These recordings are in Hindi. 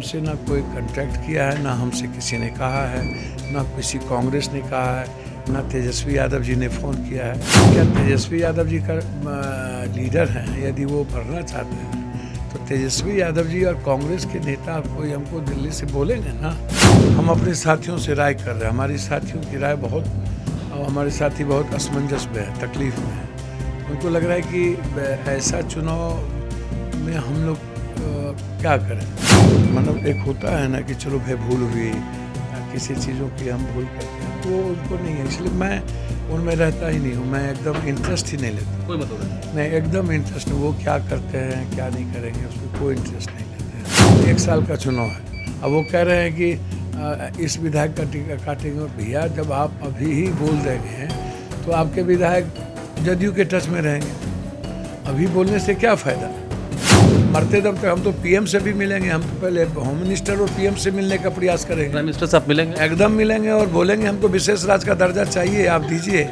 हमसे ना कोई कॉन्ट्रैक्ट किया है ना हमसे किसी ने कहा है ना किसी कांग्रेस ने कहा है ना तेजस्वी यादव जी ने फ़ोन किया है क्या तेजस्वी यादव जी का लीडर हैं यदि वो भरना चाहते हैं तो तेजस्वी यादव जी और कांग्रेस के नेता कोई हमको दिल्ली से बोलेंगे ना हम अपने साथियों से राय कर रहे हैं हमारे साथियों की राय बहुत और हमारे साथी बहुत असमंजस में है तकलीफ में है उनको लग रहा है कि ऐसा चुनाव में हम लोग और क्या करें मतलब एक होता है ना कि चलो भाई भूल हुई किसी चीज़ों की हम भूल करते हैं वो उनको नहीं है इसलिए मैं उनमें रहता ही नहीं हूँ मैं एकदम इंटरेस्ट ही नहीं लेता कोई मतलब नहीं एकदम इंटरेस्ट नहीं वो क्या करते हैं क्या नहीं करेंगे उसमें कोई इंटरेस्ट नहीं लेते हैं एक साल का चुनाव है अब वो कह रहे हैं कि इस विधायक का टीका काटेंगे भैया जब आप अभी ही बोल रहे हैं तो आपके विधायक जदयू के टच में रहेंगे अभी बोलने से क्या फ़ायदा मरते दम तक हम तो पीएम से भी मिलेंगे हम तो पहले होम मिनिस्टर और पीएम से मिलने का प्रयास करेंगे प्राइम मिनिस्टर साहब मिलेंगे एकदम मिलेंगे और बोलेंगे हमको विशेष राज का दर्जा चाहिए आप दीजिए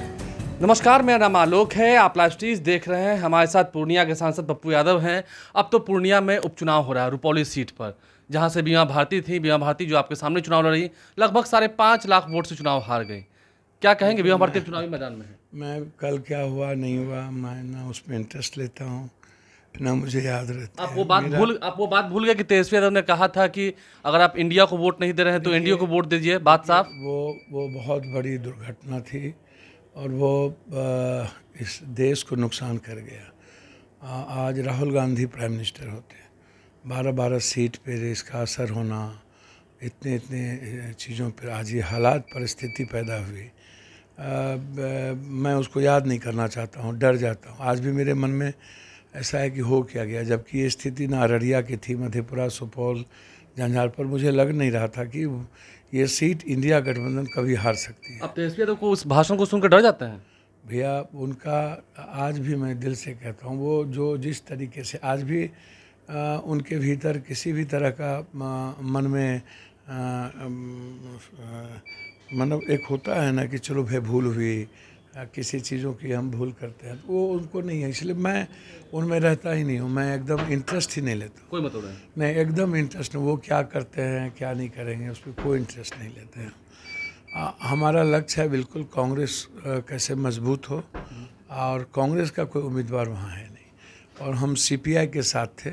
नमस्कार मेरा नाम आलोक है आप लास्टीज देख रहे हैं हमारे साथ पूर्णिया के सांसद पप्पू यादव हैं अब तो पूर्णिया में उपचुनाव हो रहा है रुपौली सीट पर जहाँ से बीमा भारती थी बीमा भारती जो आपके सामने चुनाव लड़ रही लगभग साढ़े पाँच लाख वोट से चुनाव हार गई क्या कहेंगे बीमा भारती चुनावी मैदान में है मैं कल क्या हुआ नहीं हुआ मैं ना उसमें इंटरेस्ट लेता हूँ इतना मुझे याद रहता आप वो बात भूल आप वो बात भूल गए कि तेजस्वी यादव ने कहा था कि अगर आप इंडिया को वोट नहीं दे रहे हैं तो इंडिया को वोट दीजिए बात साफ वो वो बहुत बड़ी दुर्घटना थी और वो इस देश को नुकसान कर गया आज राहुल गांधी प्राइम मिनिस्टर होते बारह बारह सीट पर इसका असर होना इतने इतने चीज़ों पर आज ये हालात परिस्थिति पैदा हुई मैं उसको याद नहीं करना चाहता हूँ डर जाता हूँ आज भी मेरे मन में ऐसा है कि हो क्या गया जबकि ये स्थिति ना अररिया की थी मधेपुरा सुपौल झंझार पर मुझे लग नहीं रहा था कि ये सीट इंडिया गठबंधन कभी हार सकती है अब तेजस्वी तो यादव को उस भाषण को सुनकर डर जाते हैं भैया उनका आज भी मैं दिल से कहता हूँ वो जो जिस तरीके से आज भी आ, उनके भीतर किसी भी तरह का मन में मतलब एक होता है ना कि चलो भाई भूल हुई किसी चीज़ों की हम भूल करते हैं तो वो उनको नहीं है इसलिए मैं उनमें रहता ही नहीं हूँ मैं एकदम इंटरेस्ट ही नहीं लेता कोई मतलब नहीं नहीं एकदम इंटरेस्ट वो क्या करते हैं क्या नहीं करेंगे उस पर कोई इंटरेस्ट नहीं लेते हैं आ, हमारा लक्ष्य है बिल्कुल कांग्रेस कैसे मजबूत हो और कांग्रेस का कोई उम्मीदवार वहाँ है नहीं और हम सीपीआई के साथ थे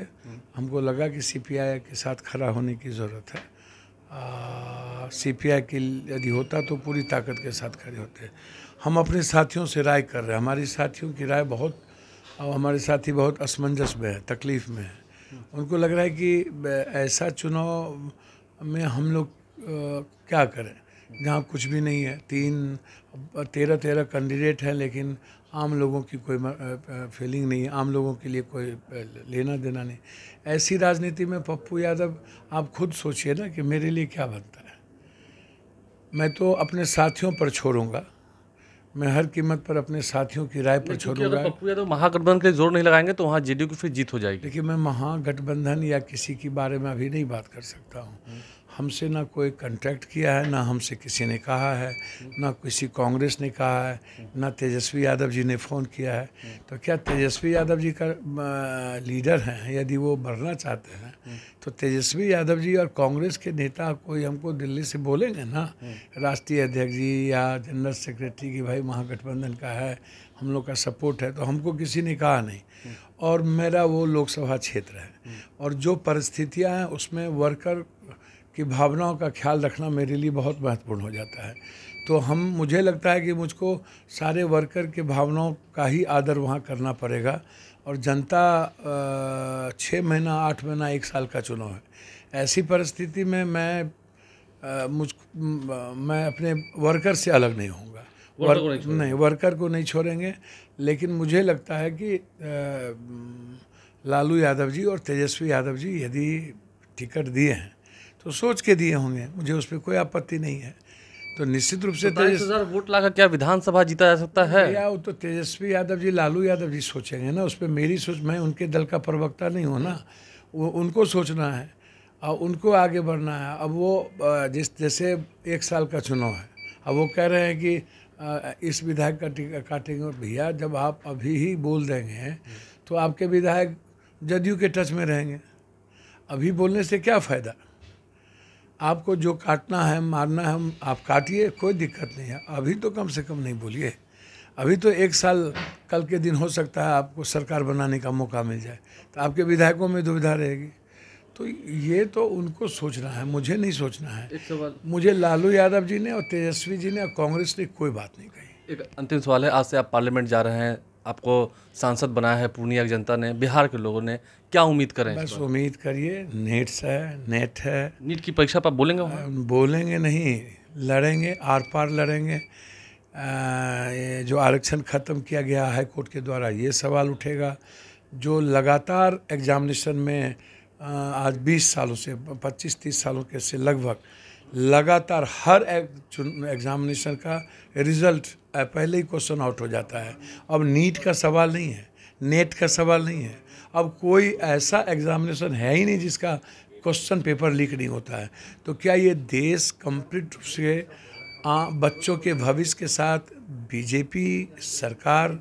हमको लगा कि सीपीआई के साथ खड़ा होने की ज़रूरत है सी पी आई के यदि होता तो पूरी ताकत के साथ खड़े होते हम अपने साथियों से राय कर रहे हैं हमारे साथियों की राय बहुत और हमारे साथी बहुत असमंजस में है तकलीफ़ में है उनको लग रहा है कि ऐसा चुनाव में हम लोग क्या करें जहाँ कुछ भी नहीं है तीन तेरह तेरह कैंडिडेट हैं लेकिन आम लोगों की कोई फीलिंग नहीं आम लोगों के लिए कोई लेना देना नहीं ऐसी राजनीति में पप्पू यादव आप खुद सोचिए ना कि मेरे लिए क्या बनता है मैं तो अपने साथियों पर छोड़ूंगा मैं हर कीमत पर अपने साथियों की राय पर छोड़ूंगा पप्पू यादव महागठबंधन के जोर नहीं लगाएंगे तो वहाँ जेडीयू की फिर जीत हो जाएगी देखिए मैं महागठबंधन या किसी के बारे में अभी नहीं बात कर सकता हूँ हमसे ना कोई कंटेक्ट किया है ना हमसे किसी ने कहा है ना किसी कांग्रेस ने कहा है ना तेजस्वी यादव जी ने फ़ोन किया है तो क्या तेजस्वी यादव जी का लीडर हैं यदि वो बढ़ना चाहते हैं तो तेजस्वी यादव जी और कांग्रेस के नेता कोई हमको दिल्ली से बोलेंगे ना राष्ट्रीय अध्यक्ष जी या जनरल सेक्रेटरी की भाई महागठबंधन का है हम लोग का सपोर्ट है तो हमको किसी ने कहा नहीं और मेरा वो लोकसभा क्षेत्र है और जो परिस्थितियाँ हैं उसमें वर्कर कि भावनाओं का ख्याल रखना मेरे लिए बहुत महत्वपूर्ण हो जाता है तो हम मुझे लगता है कि मुझको सारे वर्कर के भावनाओं का ही आदर वहाँ करना पड़ेगा और जनता छः महीना आठ महीना एक साल का चुनाव है ऐसी परिस्थिति में मैं आ, मुझ मैं अपने वर्कर से अलग नहीं होऊंगा वर्क, नहीं, नहीं वर्कर को नहीं छोड़ेंगे लेकिन मुझे लगता है कि लालू यादव जी और तेजस्वी यादव जी यदि टिकट दिए हैं तो सोच के दिए होंगे मुझे उस पर कोई आपत्ति नहीं है तो निश्चित रूप से तेजस हजार वोट लाकर क्या विधानसभा जीता जा सकता है या वो तो तेजस्वी यादव जी लालू यादव जी सोचेंगे ना उस पर मेरी सोच मैं उनके दल का प्रवक्ता नहीं हूँ ना वो उनको सोचना है और उनको आगे बढ़ना है अब वो जिस जैसे एक साल का चुनाव है अब वो कह रहे हैं कि इस विधायक का टिकट काटेंगे और भैया जब आप अभी ही बोल देंगे तो आपके विधायक जदयू के टच में रहेंगे अभी बोलने से क्या फ़ायदा आपको जो काटना है मारना है आप काटिए कोई दिक्कत नहीं है अभी तो कम से कम नहीं बोलिए अभी तो एक साल कल के दिन हो सकता है आपको सरकार बनाने का मौका मिल जाए तो आपके विधायकों में दुविधा रहेगी तो ये तो उनको सोचना है मुझे नहीं सोचना है मुझे लालू यादव जी ने और तेजस्वी जी ने और कांग्रेस ने कोई बात नहीं कही एक अंतिम सवाल है आज से आप पार्लियामेंट जा रहे हैं आपको सांसद बनाया है पूर्णिया की जनता ने बिहार के लोगों ने क्या उम्मीद करें बस उम्मीद करिए नेट है नेट है नीट की परीक्षा पर बोलेंगे आ, बोलेंगे नहीं लड़ेंगे आर पार लड़ेंगे आ, जो आरक्षण ख़त्म किया गया है कोर्ट के द्वारा ये सवाल उठेगा जो लगातार एग्जामिनेशन में आज 20 सालों से 25-30 सालों के से लगभग लगातार हर एग्ज़ामिनेशन का रिजल्ट पहले ही क्वेश्चन आउट हो जाता है अब नीट का सवाल नहीं है नेट का सवाल नहीं है अब कोई ऐसा एग्ज़ामिनेशन है ही नहीं जिसका क्वेश्चन पेपर लीक नहीं होता है तो क्या ये देश कंप्लीट रूप से बच्चों के भविष्य के साथ बीजेपी सरकार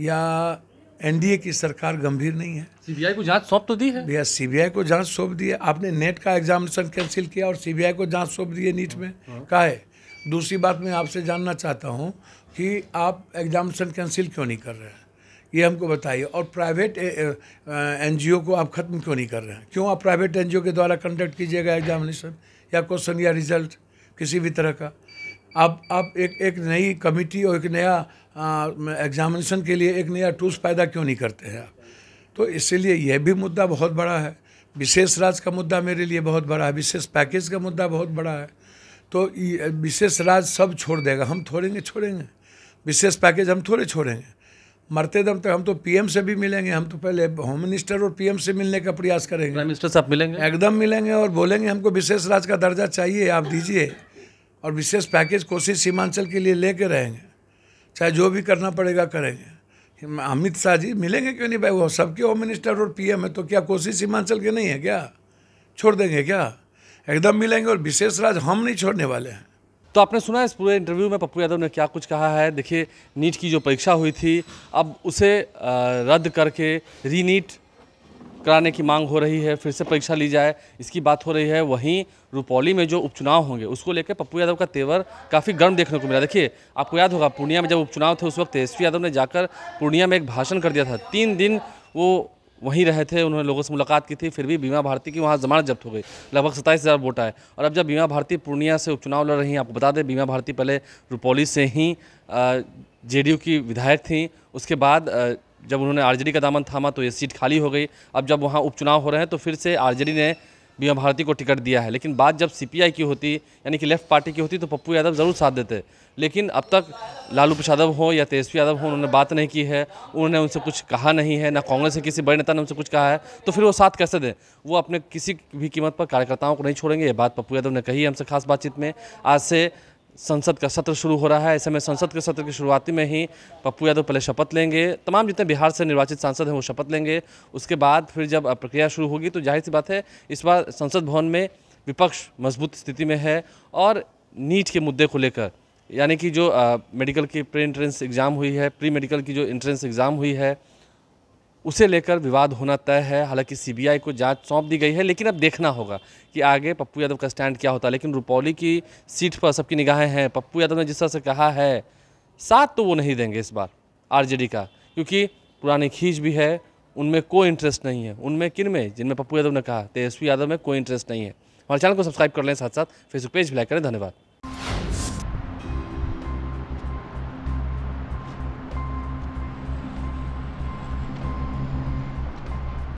या एनडीए की सरकार गंभीर नहीं है सीबीआई को जांच सौंप तो दी है भैया सीबीआई को जांच सौंप दी है आपने नेट का एग्जामिनेशन कैंसिल किया और सीबीआई को जांच सौंप दी है नीट में कहा है दूसरी बात मैं आपसे जानना चाहता हूँ कि आप एग्जामिनेशन कैंसिल क्यों नहीं कर रहे हैं ये हमको बताइए और प्राइवेट एन को आप ख़त्म क्यों नहीं कर रहे हैं क्यों आप प्राइवेट एन के द्वारा कंडक्ट कीजिएगा एग्जामिनेशन या क्वेश्चन या रिजल्ट किसी भी तरह का अब अब एक एक नई कमिटी और एक नया एग्जामिनेशन के लिए एक नया टूल्स पैदा क्यों नहीं करते हैं आप तो इसीलिए यह भी मुद्दा बहुत बड़ा है विशेष राज का मुद्दा मेरे लिए बहुत बड़ा है विशेष पैकेज का मुद्दा बहुत बड़ा है तो विशेष राज सब छोड़ देगा हम थोड़ेंगे छोड़ेंगे विशेष पैकेज हम थोड़े छोड़ेंगे मरते दम तक हम तो पीएम से भी मिलेंगे हम तो पहले होम मिनिस्टर और पीएम से मिलने का प्रयास करेंगे मिनिस्टर साहब मिलेंगे एकदम मिलेंगे और बोलेंगे हमको विशेष राज का दर्जा चाहिए आप दीजिए और विशेष पैकेज कोशिश सीमांचल के लिए लेके रहेंगे चाहे जो भी करना पड़ेगा करेंगे अमित शाह जी मिलेंगे क्यों नहीं भाई वो सबके होम मिनिस्टर और पीएम है तो क्या कोशिश सीमांचल के नहीं है क्या छोड़ देंगे क्या एकदम मिलेंगे और विशेष राज हम नहीं छोड़ने वाले हैं तो आपने सुना इस पूरे इंटरव्यू में पप्पू यादव ने क्या कुछ कहा है देखिए नीट की जो परीक्षा हुई थी अब उसे रद्द करके रीनीट कराने की मांग हो रही है फिर से परीक्षा ली जाए इसकी बात हो रही है वहीं रुपौली में जो उपचुनाव होंगे उसको लेकर पप्पू यादव का तेवर काफ़ी गर्म देखने को मिला देखिए आपको याद होगा पूर्णिया में जब उपचुनाव थे उस वक्त तेजस्वी यादव ने जाकर पूर्णिया में एक भाषण कर दिया था तीन दिन वो वहीं रहे थे उन्होंने लोगों से मुलाकात की थी फिर भी बीमा भारती की वहाँ जमानत जब्त हो गई लगभग सत्ताईस हज़ार वोट आए और अब जब बीमा भारती पूर्णिया से उपचुनाव लड़ रही हैं आपको बता दें बीमा भारती पहले रुपौली से ही जेडीयू की विधायक थी उसके बाद जब उन्होंने आरजेडी का दामन थामा तो ये सीट खाली हो गई अब जब वहाँ उपचुनाव हो रहे हैं तो फिर से आरजेडी ने बीमा भारती को टिकट दिया है लेकिन बात जब सीपीआई की होती यानी कि लेफ्ट पार्टी की होती तो पप्पू यादव ज़रूर साथ देते लेकिन अब तक लालू प्रसाद हो या तेजस्वी यादव हो उन्होंने बात नहीं की है उन्होंने उनसे कुछ कहा नहीं है ना कांग्रेस के किसी बड़े नेता ने उनसे कुछ कहा है तो फिर वो साथ कैसे दें वो अपने किसी भी कीमत पर कार्यकर्ताओं को नहीं छोड़ेंगे ये बात पप्पू यादव ने कही हमसे खास बातचीत में आज से संसद का सत्र शुरू हो रहा है ऐसे में संसद के सत्र की शुरुआती में ही पप्पू यादव पहले शपथ लेंगे तमाम जितने बिहार से निर्वाचित सांसद हैं वो शपथ लेंगे उसके बाद फिर जब प्रक्रिया शुरू होगी तो जाहिर सी बात है इस बार संसद भवन में विपक्ष मजबूत स्थिति में है और नीट के मुद्दे को लेकर यानी कि जो मेडिकल की प्री एंट्रेंस एग्ज़ाम हुई है प्री मेडिकल की जो एंट्रेंस एग्ज़ाम हुई है उसे लेकर विवाद होना तय है हालांकि सीबीआई को जांच सौंप दी गई है लेकिन अब देखना होगा कि आगे पप्पू यादव का स्टैंड क्या होता है लेकिन रुपौली की सीट पर सबकी निगाहें हैं पप्पू यादव ने जिस तरह से कहा है साथ तो वो नहीं देंगे इस बार आरजेडी का क्योंकि पुरानी खींच भी है उनमें कोई इंटरेस्ट नहीं है उनमें किन में जिनमें पप्पू यादव ने कहा तेजस्वी यादव में कोई इंटरेस्ट नहीं है हमारे चैनल को सब्सक्राइब कर लें साथ साथ फेसबुक पेज भी लाइक करें धन्यवाद